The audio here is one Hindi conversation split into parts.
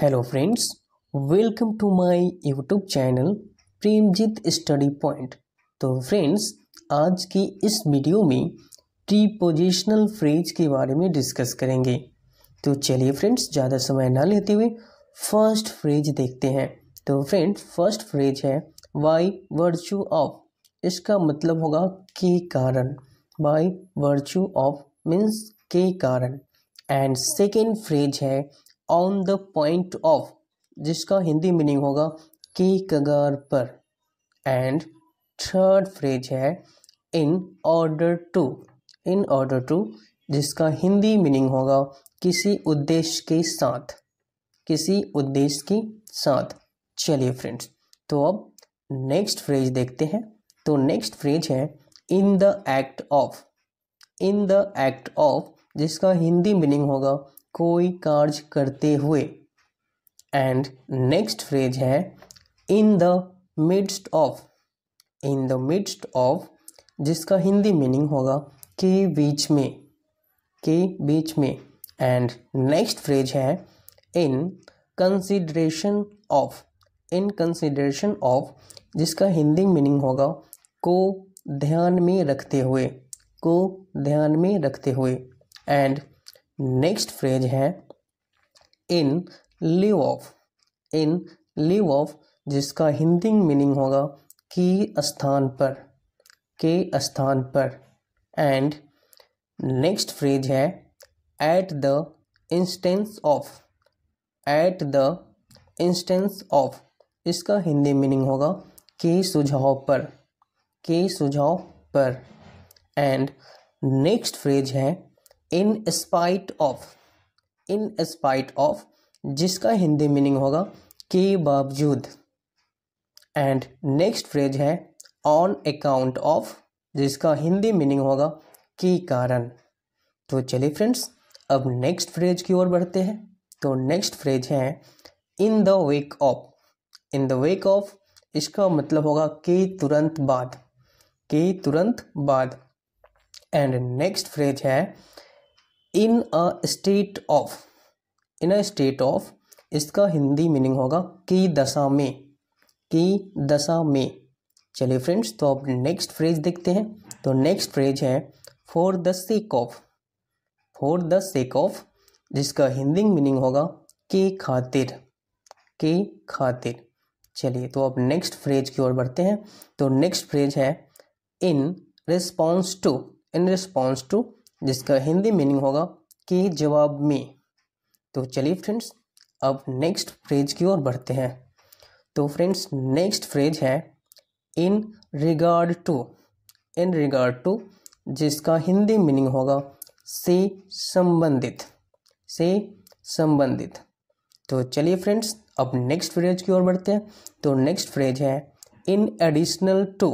hello friends welcome to my YouTube channel Premjeet study point तो फ्रेंड्स आज की इस वीडियो में प्रीपोजिशनल फ्रेज के बारे में डिस्कस करेंगे तो चलिए फ्रेंड्स ज़्यादा समय ना लेते हुए फर्स्ट फ्रेज देखते हैं तो फ्रेंड्स फर्स्ट फ्रेज है बाई वर्च्यू ऑफ इसका मतलब होगा के कारण बाई वर्च्यू ऑफ मीन्स के कारण एंड सेकेंड फ्रेज है ऑन द पॉइंट ऑफ जिसका हिंदी मीनिंग होगा के कगार पर एंड थर्ड फ्रेज है in order to in order to जिसका हिंदी मीनिंग होगा किसी उद्देश्य के साथ किसी उद्देश्य के साथ चलिए फ्रेंड्स तो अब नेक्स्ट फ्रेज देखते हैं तो नेक्स्ट फ्रेज है in the act of in the act of जिसका हिंदी मीनिंग होगा कोई कार्य करते हुए एंड नेक्स्ट फ्रेज है in the midst of in the midst of जिसका हिंदी मीनिंग होगा के बीच में के बीच में एंड नेक्स्ट फ्रेज है in consideration of in consideration of जिसका हिंदी मीनिंग होगा को ध्यान में रखते हुए को ध्यान में रखते हुए एंड नेक्स्ट फ्रेज है in lieu of in lieu of जिसका हिंदी मीनिंग होगा के स्थान पर के स्थान पर एंड नेक्स्ट फ्रेज है at the instance of at the instance of इसका हिंदी मीनिंग होगा के सुझाव पर के सुझाव पर एंड नेक्स्ट फ्रेज है in spite of in spite of जिसका हिंदी मीनिंग होगा के बावजूद एंड नेक्स्ट फ्रेज है ऑन अकाउंट ऑफ जिसका हिंदी मीनिंग होगा के कारण तो चलिए फ्रेंड्स अब नेक्स्ट फ्रेज की ओर बढ़ते हैं तो नेक्स्ट फ्रेज है in the wake of in the wake of इसका मतलब होगा के तुरंत बाद के तुरंत बाद एंड नेक्स्ट फ्रेज है in a state of in a state of इसका हिंदी मीनिंग होगा की दशा में की दशा में चलिए फ्रेंड्स तो आप नेक्स्ट फ्रेज देखते हैं तो नेक्स्ट फ्रेज है for the sake of for the sake of जिसका हिंदी मीनिंग होगा के खातिर के खातिर चलिए तो अब नेक्स्ट फ्रेज की ओर बढ़ते हैं तो नेक्स्ट फ्रेज है in response to in response to जिसका हिंदी मीनिंग होगा के जवाब में तो चलिए फ्रेंड्स अब नेक्स्ट फ्रेज की ओर बढ़ते हैं तो फ्रेंड्स नेक्स्ट फ्रेज है in regard to in regard to जिसका हिंदी मीनिंग होगा से संबंधित से संबंधित तो चलिए फ्रेंड्स अब नेक्स्ट फ्रेज की ओर बढ़ते हैं तो नेक्स्ट फ्रेज है in additional to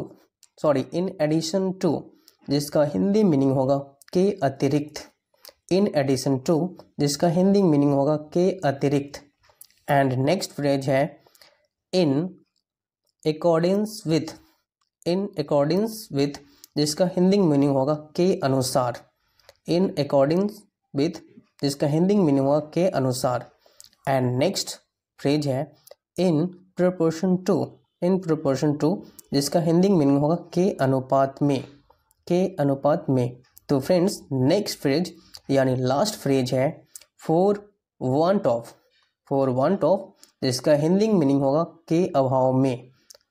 sorry in addition to जिसका हिंदी मीनिंग होगा के अतिरिक्त इन एडिशन टू जिसका हिंदी मीनिंग होगा के अतिरिक्त एंड नेक्स्ट फ्रेज है in accordings with in accordings with जिसका हिंदी मीनिंग होगा के अनुसार इन अकॉर्डिंग्स विथ जिसका हिंदी मीनिंग होगा के अनुसार एंड नेक्स्ट फ्रेज है in proportion to in proportion to जिसका हिंदी मीनिंग होगा के अनुपात में के अनुपात में तो फ्रेंड्स नेक्स्ट फ्रेज यानी लास्ट फ्रेज है for want of for want of जिसका हिंदी मीनिंग होगा के अभाव में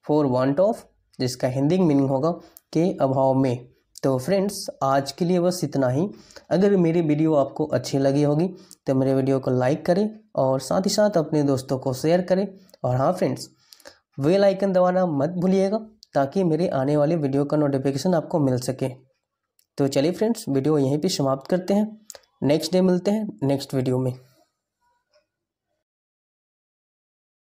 फॉर वांट ऑफ जिसका हिंदी मीनिंग होगा के अभाव में तो फ्रेंड्स आज के लिए बस इतना ही अगर मेरी वीडियो आपको अच्छी लगी होगी तो मेरे वीडियो को लाइक करें और साथ ही साथ अपने दोस्तों को शेयर करें और हाँ फ्रेंड्स वेल आइकन दबाना मत भूलिएगा ताकि मेरे आने वाले वीडियो का नोटिफिकेशन आपको मिल सके तो चलिए फ्रेंड्स वीडियो यहीं पे समाप्त करते हैं नेक्स्ट डे मिलते हैं नेक्स्ट वीडियो में